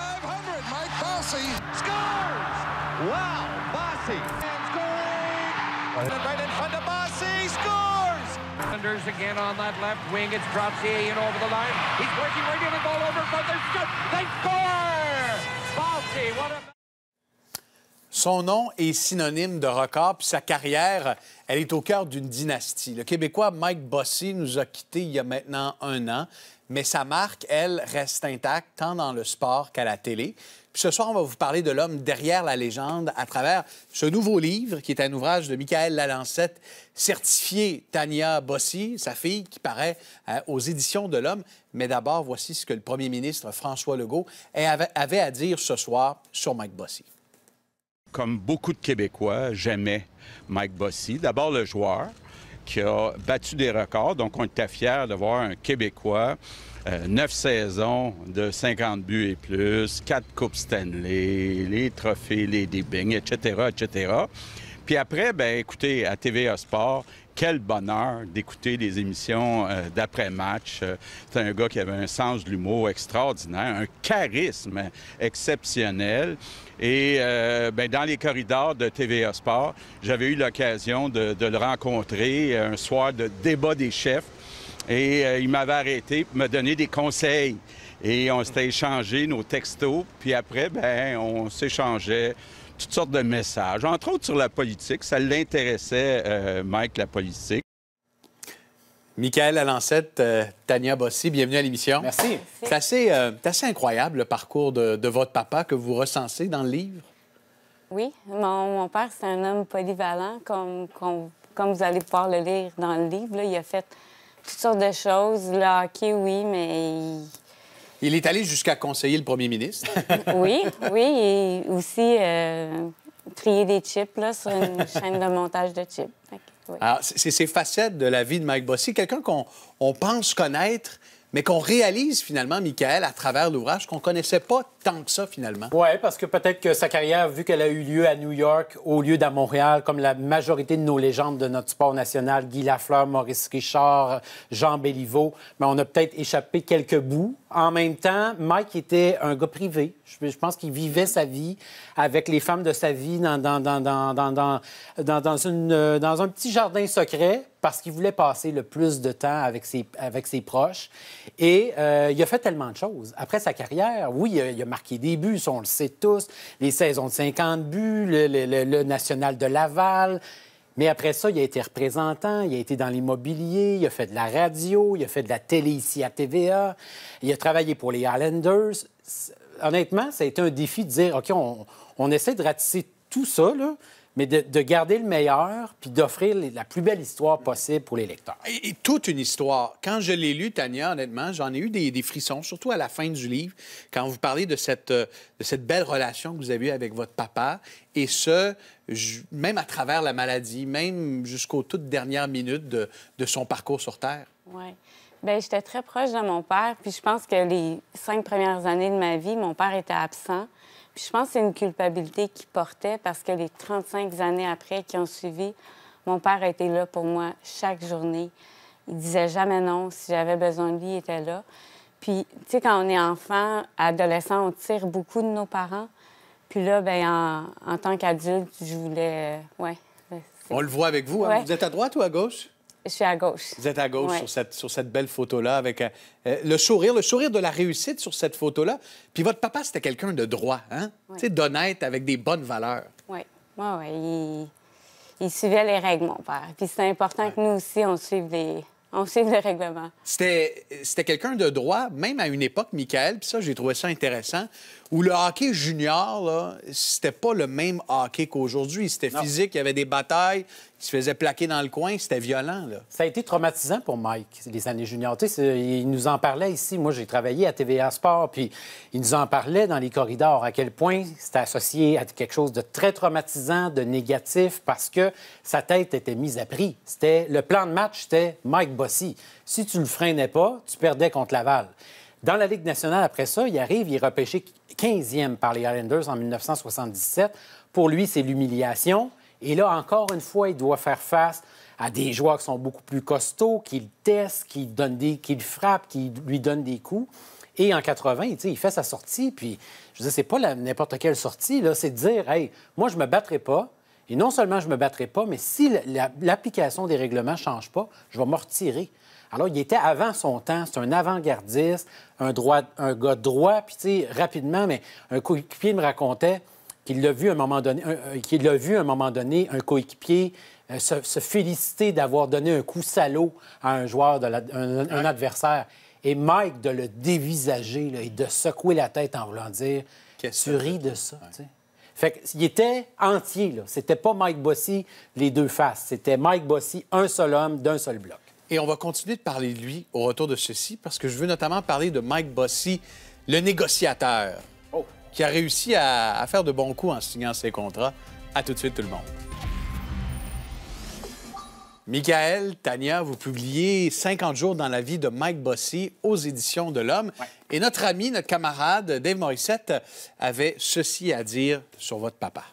500, Mike Bossy scores! Wow, Bossy! And scoring! Right. right in front of Bossy, scores! Thunders again on that left wing, it's Dropsy in over the line. He's working, working the ball over, but they score! Bossy, what a... Son nom est synonyme de record, puis sa carrière, elle est au cœur d'une dynastie. Le Québécois Mike Bossy nous a quittés il y a maintenant un an mais sa marque, elle, reste intacte tant dans le sport qu'à la télé. ce soir, on va vous parler de l'homme derrière la légende à travers ce nouveau livre qui est un ouvrage de Michael Lalancette, certifié Tania Bossy, sa fille, qui paraît euh, aux éditions de l'homme. Mais d'abord, voici ce que le premier ministre François Legault avait à dire ce soir sur Mike Bossy. Comme beaucoup de Québécois, j'aimais Mike Bossy. D'abord le joueur qui a battu des records, donc on était fiers de voir un Québécois euh, neuf saisons de 50 buts et plus, quatre Coupes Stanley, les trophées, les débings, etc., etc. Puis après, ben écoutez, à TVA Sport, quel bonheur d'écouter les émissions euh, d'après-match. Euh, c'est un gars qui avait un sens de l'humour extraordinaire, un charisme exceptionnel. Et ben, dans les corridors de TVA Sport, j'avais eu l'occasion de, le rencontrer un soir de débat des chefs et euh, il m'avait arrêté pour me donner des conseils. Et on s'était échangé nos textos. Puis après, ben on s'échangeait toutes sortes de messages, entre autres sur la politique. Ça l'intéressait, euh, Mike, la politique. Michael Alancette, euh, Tania Bossi, bienvenue à l'émission. Merci. C'est assez, incroyable le parcours de, votre papa que vous recensez dans le livre. Oui, mon, père, c'est un homme polyvalent, comme, vous allez pouvoir le lire dans le livre. il a fait toutes sortes de choses. là. hockey, oui, mais. Il est allé jusqu'à conseiller le premier ministre. oui, oui, et aussi euh, trier des chips là, sur une chaîne de montage de chips. Alors, ah, c'est ces facettes de la vie de Mike Bossy, quelqu'un qu'on pense connaître, mais qu'on réalise finalement, Michael, à travers l'ouvrage, qu'on connaissait pas tant que ça finalement. Oui, parce que peut-être que sa carrière, vu qu'elle a eu lieu à New York au lieu d'à Montréal, comme la majorité de nos légendes de notre sport national, Guy Lafleur, Maurice Richard, Jean Béliveau, mais ben, on a peut-être échappé quelques bouts. En même temps, Mike était un gars privé. Je, pense qu'il vivait sa vie avec les femmes de sa vie dans, dans, une, euh, dans un petit jardin secret parce qu'il voulait passer le plus de temps avec ses, avec ses proches. Et euh, il a fait tellement de choses. Après sa carrière, oui, il a, marqué des buts, on le sait tous, les saisons de 50 buts, le, national de Laval. Mais après ça, il a été représentant, il a été dans l'immobilier, il a fait de la radio, il a fait de la télé ici à TVA, il a travaillé pour les Highlanders. Honnêtement, ça a été un défi de dire, OK, on, on essaie de ratisser tout ça, là, mais de, garder le meilleur puis d'offrir la plus belle histoire possible pour les lecteurs. Et, toute une histoire. Quand je l'ai lu, Tania, honnêtement, j'en ai eu des, frissons, surtout à la fin du livre, quand vous parlez euh, de cette, belle relation que vous avez eue avec votre papa, et ce, même à travers la maladie, même jusqu'aux toutes dernières minutes de, de son parcours sur Terre. Oui. Bien, j'étais très proche de mon père, puis je pense que les cinq premières années de ma vie, mon père était absent. Puis je pense que c'est une culpabilité qu'il portait parce que les 35 années après qui ont suivi, mon père était là pour moi chaque journée. Il disait jamais non. Si j'avais besoin de lui, il était là. Puis, tu sais, quand on est enfant, adolescent, on tire beaucoup de nos parents. Puis là, bien, en, tant qu'adulte, je voulais. Euh, ouais. On le voit avec vous. Hein. Vous êtes à droite ou à gauche? Je suis à gauche. Vous êtes à gauche sur, cette, sur cette belle photo-là avec euh, euh, le sourire, le sourire de la réussite sur cette photo-là. Puis votre papa, c'était quelqu'un de droit, hein? d'honnête, avec des bonnes valeurs. Oui, oui, oui. Il... suivait les règles, mon père. Puis c'est important que nous aussi, on suive les... On suive les règlements. C'était quelqu'un de droit, même à une époque, Michael, puis ça, j'ai trouvé ça intéressant, où le hockey junior, là, c'était pas le même hockey qu'aujourd'hui. C'était physique, il y avait des batailles, il se faisait plaquer dans le coin, c'était violent. Ça a été traumatisant pour Mike, les années juniors. Il nous en parlait ici. Moi, j'ai travaillé à TVA Sport, puis il nous en parlait dans les corridors à quel point c'était associé à quelque chose de très traumatisant, de négatif, parce que sa tête était mise à prix. C'était Le plan de match, c'était Mike Bossy. Si tu le freinais pas, tu perdais contre Laval. Dans la Ligue nationale, après ça, il arrive, il est repêché 15e par les Islanders en 1977. Pour lui, c'est l'humiliation. Et là, encore une fois, il doit faire face à des joueurs qui sont beaucoup plus costauds, qui le testent, qui, le frappent, qui lui donnent des coups. Et en 80, il fait sa sortie, puis je disais, c'est pas n'importe quelle sortie, c'est de dire, hey, moi, je me battrai pas, et non seulement je me battrai pas, mais si l'application des règlements ne change pas, je vais me retirer. Alors, il était avant son temps, c'est un avant-gardiste, un, gars droit, puis rapidement, mais un coéquipier me racontait, qu'il l'a vu à un moment donné, euh, a vu un moment donné un coéquipier euh, se, féliciter d'avoir donné un coup salaud à un joueur, un, adversaire. Et Mike de le dévisager et de secouer la tête en voulant dire Tu ris de ça. Il Fait qu'il était entier. C'était pas Mike Bossy les deux faces. C'était Mike Bossy, un seul homme d'un seul bloc. Et on va continuer de parler de lui au retour de ceci parce que je veux notamment parler de Mike Bossy, le négociateur qui a réussi à, faire de bons coups en signant ses contrats. À tout de suite, tout le monde. Michael, Tania, vous publiez 50 jours dans la vie de Mike Bossy aux éditions de l'Homme. Et notre ami, notre camarade Dave Morissette avait ceci à dire sur votre papa.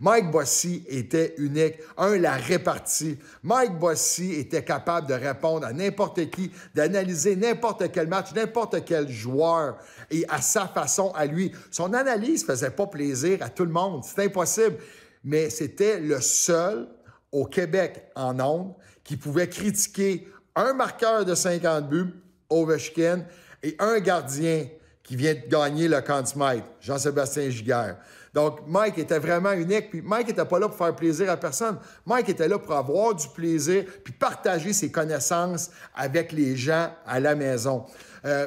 Mike Bossy était unique. Un, la répartie. Mike Bossy était capable de répondre à n'importe qui, d'analyser n'importe quel match, n'importe quel joueur, et à sa façon, à lui. Son analyse faisait pas plaisir à tout le monde. C'est impossible. Mais c'était le seul au Québec en nombre qui pouvait critiquer un marqueur de 50 buts, Ovechkin, et un gardien qui vient de gagner le camp du Jean-Sébastien Giguère. Donc, Mike était vraiment unique. Puis Mike n'était pas là pour faire plaisir à personne. Mike était là pour avoir du plaisir puis partager ses connaissances avec les gens à la maison. Euh,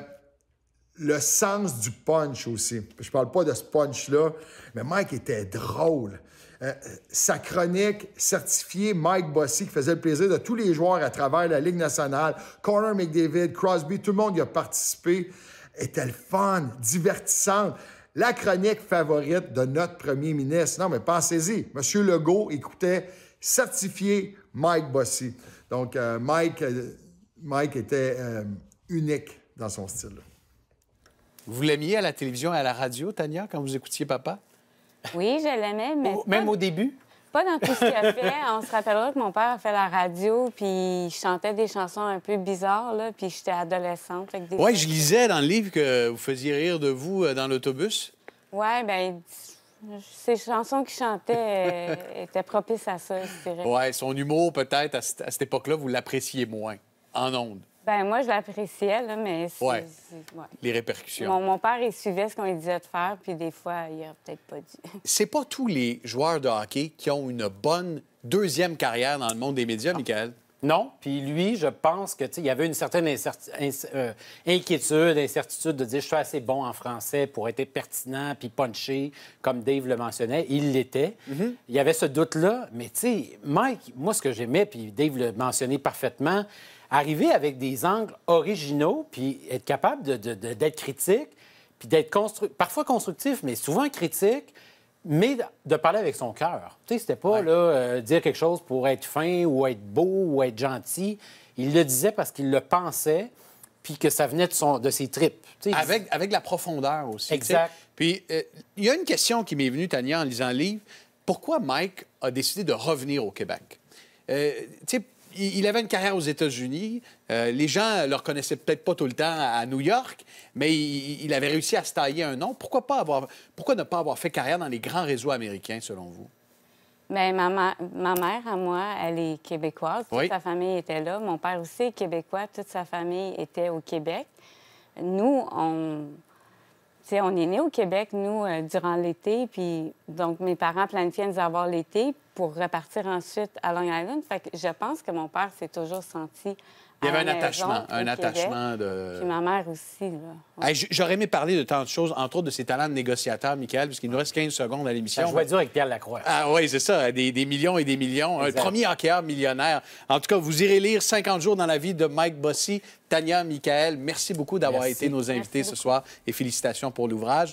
le sens du punch aussi. Je parle pas de ce punch-là, mais Mike était drôle. Euh, sa chronique certifiée Mike Bossy qui faisait le plaisir de tous les joueurs à travers la Ligue nationale. Connor McDavid, Crosby, tout le monde y a participé était le fun, divertissante. La chronique favorite de notre premier ministre. Non, mais pensez-y. Monsieur Legault écoutait certifié Mike Bossy. Donc, euh, Mike, euh, Mike était euh, unique dans son style. Vous l'aimiez à la télévision et à la radio, Tania, quand vous écoutiez papa? Oui, je l'aimais, même au début? pas dans tout ce qu'il a fait. On se rappellera que mon père a fait la radio, puis il chantait des chansons un peu bizarres, puis j'étais adolescente. Oui, je lisais dans le livre que vous faisiez rire de vous euh, dans l'autobus. Oui, bien, ces chansons qu'il chantait euh, étaient propices à ça, je dirais. Oui, son humour, peut-être, à, cette époque-là, vous l'appréciez moins, en ondes. Ben moi, je l'appréciais, là, mais c'est, Les répercussions. Mon, père, il suivait ce qu'on lui disait de faire, puis des fois, il a peut-être pas dû. c'est pas tous les joueurs de hockey qui ont une bonne deuxième carrière dans le monde des médias, ah. Michael. Non. Puis lui, je pense que il y avait une certaine euh, inquiétude, incertitude de dire je suis assez bon en français pour être pertinent puis punché, comme Dave le mentionnait. Il l'était. Mm-hmm. Il y avait ce doute-là. Mais tu sais, Mike, moi, ce que j'aimais, puis Dave le mentionnait parfaitement, arriver avec des angles originaux puis être capable d'être critique puis d'être parfois constructif, mais souvent critique mais de parler avec son cœur. Tu sais, c'était pas là, euh, dire quelque chose pour être fin ou être beau ou être gentil. Il le disait parce qu'il le pensait, puis que ça venait de, son, de ses tripes. avec, avec la profondeur aussi. Exact. Puis euh, il y a une question qui m'est venue, Tania, en lisant le livre. Pourquoi Mike a décidé de revenir au Québec? Euh, tu sais, il avait une carrière aux États-Unis. Euh, les gens le reconnaissaient peut-être pas tout le temps à New York, mais il, avait réussi à se tailler un nom. Pourquoi, pas avoir, pourquoi ne pas avoir fait carrière dans les grands réseaux américains, selon vous? Bien, ma, ma, mère, à moi, elle est québécoise. Toute sa famille était là. Mon père aussi est québécois. Toute sa famille était au Québec. Nous, on on est né au Québec, nous, euh, durant l'été. Puis, donc, mes parents planifiaient nous avoir l'été pour repartir ensuite à Long Island. Fait que je pense que mon père s'est toujours senti il y avait un attachement, un attachement de. ma mère aussi. J'aurais aimé parler de tant de choses, entre autres de ses talents de négociateur, Michael, puisqu'il nous reste 15 secondes à l'émission. Je vais dire avec Pierre Lacroix. Ah oui, c'est ça, des, millions et des millions. Un premier hockeyeur millionnaire. En tout cas, vous irez lire 50 jours dans la vie de Mike Bossy. Tania, Michael, merci beaucoup d'avoir été nos invités ce soir et félicitations pour l'ouvrage.